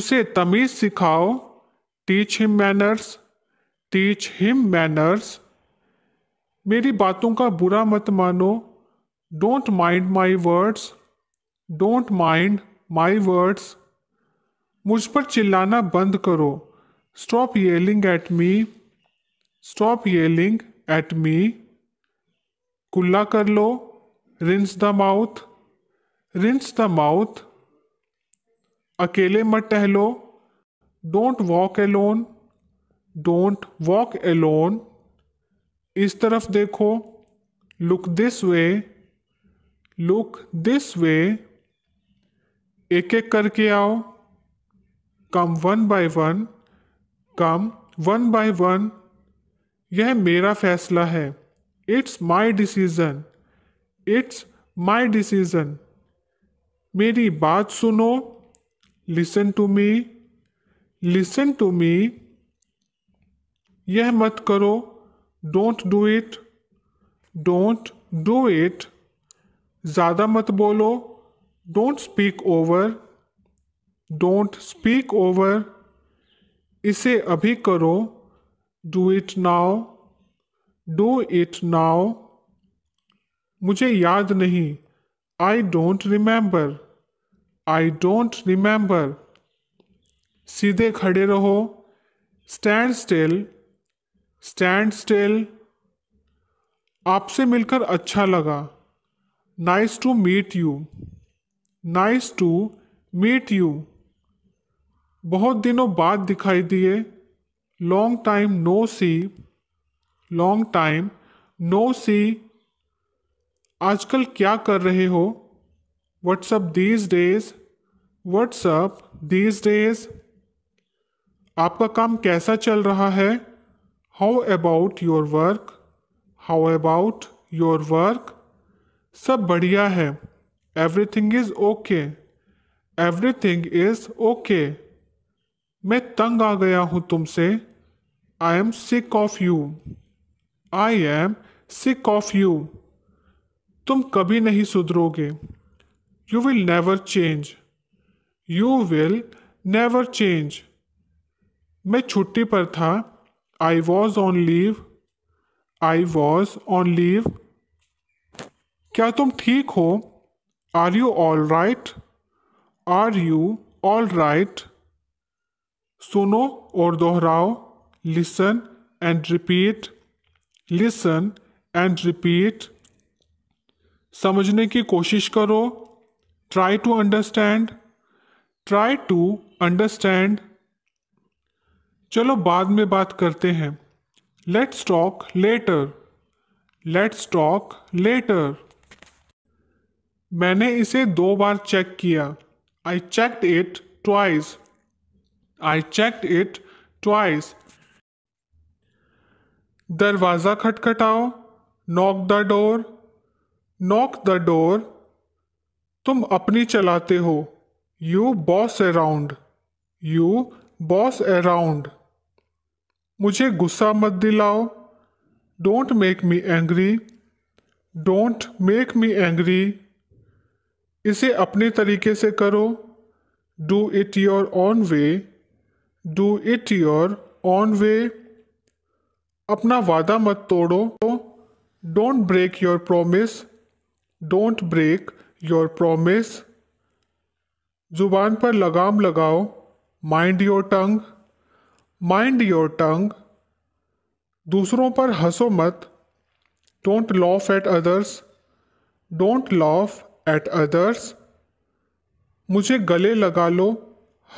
उसे तमीज सिखाओ teach him manners teach him manners मेरी बातों का बुरा मत मानो don't mind my words don't mind my words मुझ पर चिल्लाना बंद करो stop yelling at me stop yelling at me कुल्ला कर लो rinse the mouth rinse the mouth अकेले मत टहलो don't walk alone don't walk alone इस तरफ देखो look this way look this way एक एक करके आओ कम one by one come one by one यह मेरा फैसला है it's my decision it's my decision मेरी बात सुनो listen to me listen to me यह मत करो don't do it don't do it ज़्यादा मत बोलो don't speak over don't speak over इसे अभी करो do it now do it now मुझे याद नहीं I don't remember I don't remember सीधे खड़े रहो स्टैंड स्टिल स्टैंड स्टिल आपसे मिलकर अच्छा लगा nice to meet you nice to meet you बहुत दिनों बाद दिखाई दिए long time no see long time no see आजकल क्या कर रहे हो What's up these days? What's up these days? आपका काम कैसा चल रहा है how about your work how about your work सब बढ़िया है everything is okay everything is okay मैं तंग आ गया हूँ तुमसे I am sick of you I am sick of you तुम कभी नहीं सुधरोगे you will never change you will never change मैं छुट्टी पर था I was on leave I was on leave क्या तुम ठीक हो are you all right are you all right सुनो और दोहराओ listen and repeat listen and repeat समझने की कोशिश करो try to understand try to understand चलो बाद में बात करते हैं let's talk later let's talk later मैंने इसे दो बार चेक किया I checked it twice I checked it twice दरवाज़ा खटखटाओ knock the door knock the door तुम अपनी चलाते हो you boss around you boss around मुझे गुस्सा मत दिलाओ don't make me angry don't make me angry इसे अपने तरीके से करो do it your own way do it your own way अपना वादा मत तोड़ो don't break your promise don't break your promise जुबान पर लगाम लगाओ mind your tongue mind your tongue दूसरों पर हंसो मत don't laugh at others don't laugh at others मुझे गले लगा लो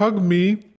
हग मी